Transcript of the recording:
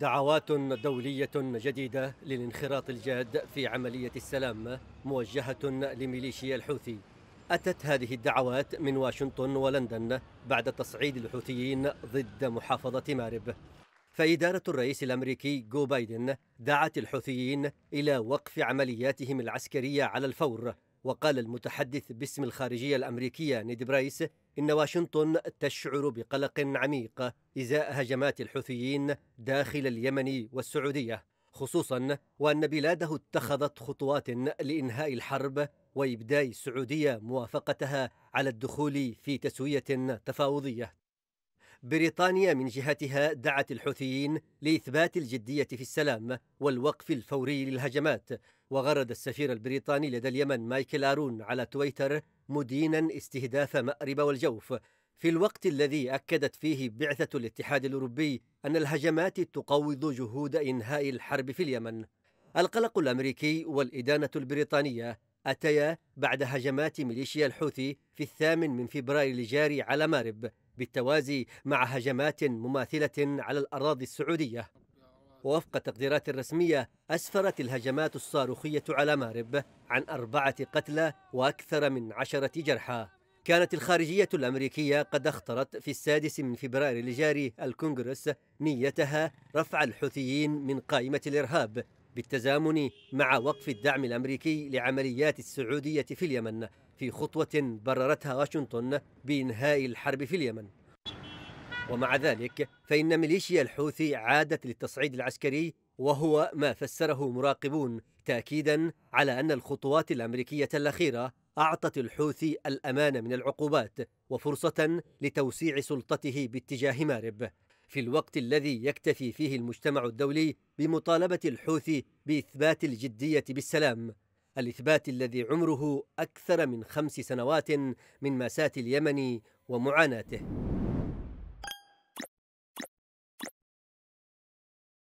دعوات دولية جديدة للانخراط الجاد في عملية السلام موجهة لميليشيا الحوثي. أتت هذه الدعوات من واشنطن ولندن بعد تصعيد الحوثيين ضد محافظة مارب. فإدارة الرئيس الأمريكي جو بايدن دعت الحوثيين إلى وقف عملياتهم العسكرية على الفور، وقال المتحدث باسم الخارجية الأمريكية نيد برايس إن واشنطن تشعر بقلق عميق إزاء هجمات الحوثيين داخل اليمن والسعودية خصوصا وأن بلاده اتخذت خطوات لإنهاء الحرب وإبداء السعودية موافقتها على الدخول في تسوية تفاوضية بريطانيا من جهتها دعت الحوثيين لإثبات الجدية في السلام والوقف الفوري للهجمات وغرد السفير البريطاني لدى اليمن مايكل آرون على تويتر مدينا استهداف مأرب والجوف في الوقت الذي أكدت فيه بعثة الاتحاد الأوروبي أن الهجمات تقوض جهود إنهاء الحرب في اليمن القلق الأمريكي والإدانة البريطانية أتيا بعد هجمات ميليشيا الحوثي في الثامن من فبراير الجاري على مارب بالتوازي مع هجمات مماثلة على الأراضي السعودية ووفق تقديرات رسميه أسفرت الهجمات الصاروخية على مارب عن أربعة قتلى وأكثر من عشرة جرحى كانت الخارجية الأمريكية قد اخترت في السادس من فبراير الجاري الكونغرس نيتها رفع الحوثيين من قائمة الإرهاب بالتزامن مع وقف الدعم الأمريكي لعمليات السعودية في اليمن في خطوة بررتها واشنطن بإنهاء الحرب في اليمن ومع ذلك فإن ميليشيا الحوثي عادت للتصعيد العسكري وهو ما فسره مراقبون تأكيدا على أن الخطوات الأمريكية الأخيرة أعطت الحوثي الأمان من العقوبات وفرصة لتوسيع سلطته باتجاه مارب في الوقت الذي يكتفي فيه المجتمع الدولي بمطالبة الحوثي بإثبات الجدية بالسلام الإثبات الذي عمره أكثر من خمس سنوات من مأساة اليمن ومعاناته